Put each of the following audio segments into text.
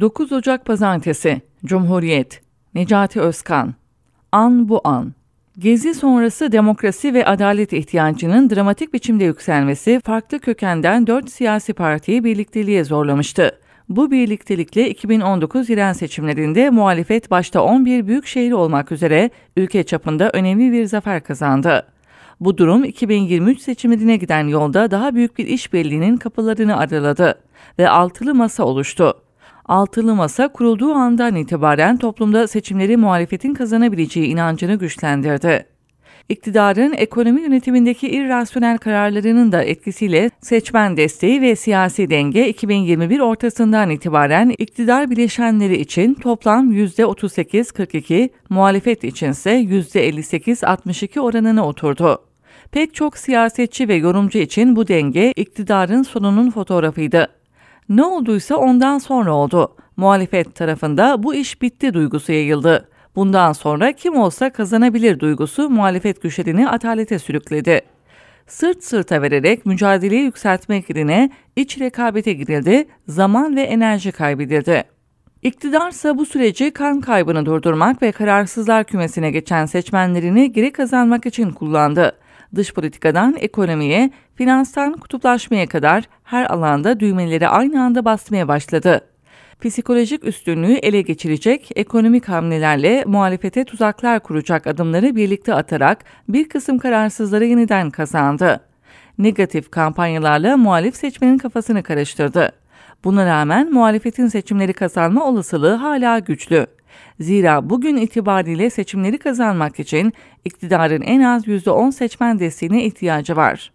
9 Ocak Pazartesi Cumhuriyet Necati Özkan An bu an Gezi sonrası demokrasi ve adalet ihtiyacının dramatik biçimde yükselmesi farklı kökenden 4 siyasi partiyi birlikteliğe zorlamıştı. Bu birliktelikle 2019 yerel seçimlerinde muhalefet başta 11 büyük şehir olmak üzere ülke çapında önemli bir zafer kazandı. Bu durum 2023 seçimlerine giden yolda daha büyük bir işbirliğinin kapılarını araladı ve altılı masa oluştu. Altılı Masa kurulduğu andan itibaren toplumda seçimleri muhalefetin kazanabileceği inancını güçlendirdi. İktidarın ekonomi yönetimindeki irrasyonel kararlarının da etkisiyle seçmen desteği ve siyasi denge 2021 ortasından itibaren iktidar bileşenleri için toplam %38-42, muhalefet içinse %58-62 oranına oturdu. Pek çok siyasetçi ve yorumcu için bu denge iktidarın sonunun fotoğrafıydı. Ne olduysa ondan sonra oldu. Muhalefet tarafında bu iş bitti duygusu yayıldı. Bundan sonra kim olsa kazanabilir duygusu muhalefet güçlerini atalete sürükledi. Sırt sırta vererek mücadeleyi yükseltmek yerine iç rekabete girildi, zaman ve enerji kaybedildi. İktidarsa bu süreci kan kaybını durdurmak ve kararsızlar kümesine geçen seçmenlerini geri kazanmak için kullandı. Dış politikadan ekonomiye, finanstan kutuplaşmaya kadar her alanda düğmeleri aynı anda basmaya başladı. Psikolojik üstünlüğü ele geçirecek, ekonomik hamlelerle muhalefete tuzaklar kuracak adımları birlikte atarak bir kısım kararsızları yeniden kazandı. Negatif kampanyalarla muhalif seçmenin kafasını karıştırdı. Buna rağmen muhalefetin seçimleri kazanma olasılığı hala güçlü. Zira bugün itibariyle seçimleri kazanmak için iktidarın en az %10 seçmen desteğine ihtiyacı var.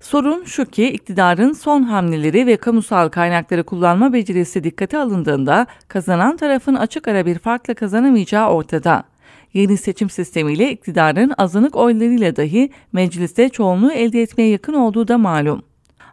Sorun şu ki iktidarın son hamleleri ve kamusal kaynakları kullanma becerisi dikkate alındığında kazanan tarafın açık ara bir farkla kazanamayacağı ortada. Yeni seçim sistemiyle iktidarın azınlık oylarıyla dahi mecliste çoğunluğu elde etmeye yakın olduğu da malum.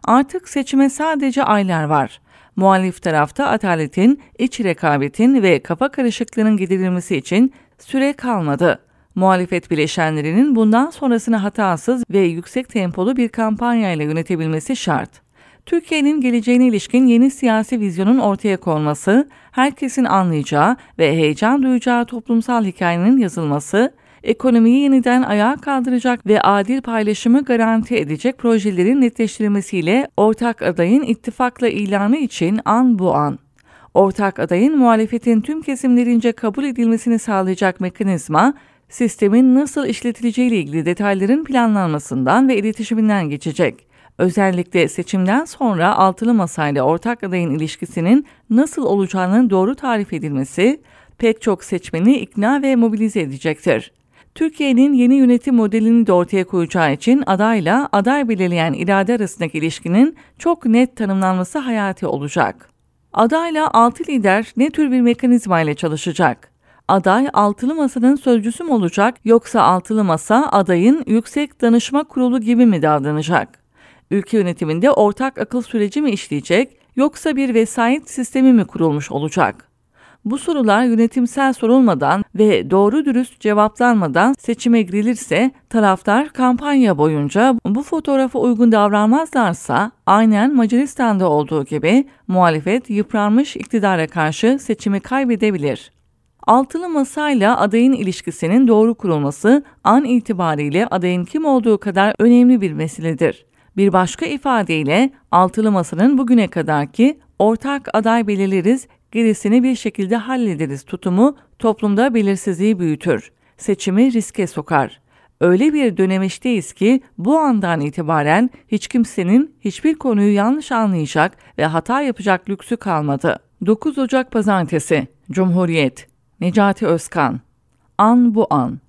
Artık seçime sadece aylar var. Muhalif tarafta adaletin, iç rekabetin ve kafa karışıklığının giderilmesi için süre kalmadı. Muhalefet bileşenlerinin bundan sonrasını hatasız ve yüksek tempolu bir kampanyayla yönetebilmesi şart. Türkiye'nin geleceğine ilişkin yeni siyasi vizyonun ortaya konması, herkesin anlayacağı ve heyecan duyacağı toplumsal hikayenin yazılması, ekonomiyi yeniden ayağa kaldıracak ve adil paylaşımı garanti edecek projelerin netleştirilmesiyle ortak adayın ittifakla ilanı için an bu an ortak adayın muhalefetin tüm kesimlerince kabul edilmesini sağlayacak mekanizma, sistemin nasıl işletileceği ile ilgili detayların planlanmasından ve iletişiminden geçecek. Özellikle seçimden sonra altılı masayla ortak adayın ilişkisinin nasıl olacağının doğru tarif edilmesi, pek çok seçmeni ikna ve mobilize edecektir. Türkiye'nin yeni yönetim modelini de ortaya koyacağı için adayla aday belirleyen irade arasındaki ilişkinin çok net tanımlanması hayati olacak. Adayla altı lider ne tür bir mekanizma ile çalışacak? Aday altılı masanın sözcüsü mü olacak yoksa altılı masa adayın yüksek danışma kurulu gibi mi davranacak? Ülke yönetiminde ortak akıl süreci mi işleyecek yoksa bir vesayet sistemi mi kurulmuş olacak? Bu sorular yönetimsel sorulmadan ve doğru dürüst cevaplanmadan seçime girilirse taraftar kampanya boyunca bu fotoğrafa uygun davranmazlarsa aynen Macaristan'da olduğu gibi muhalefet yıpranmış iktidara karşı seçimi kaybedebilir. Altılı masayla adayın ilişkisinin doğru kurulması an itibariyle adayın kim olduğu kadar önemli bir meseledir. Bir başka ifadeyle altılı masanın bugüne kadarki ortak aday belirleriz gerisini bir şekilde hallederiz tutumu toplumda belirsizliği büyütür, seçimi riske sokar. Öyle bir dönemeçteyiz ki bu andan itibaren hiç kimsenin hiçbir konuyu yanlış anlayacak ve hata yapacak lüksü kalmadı. 9 Ocak Pazartesi Cumhuriyet Necati Özkan An bu an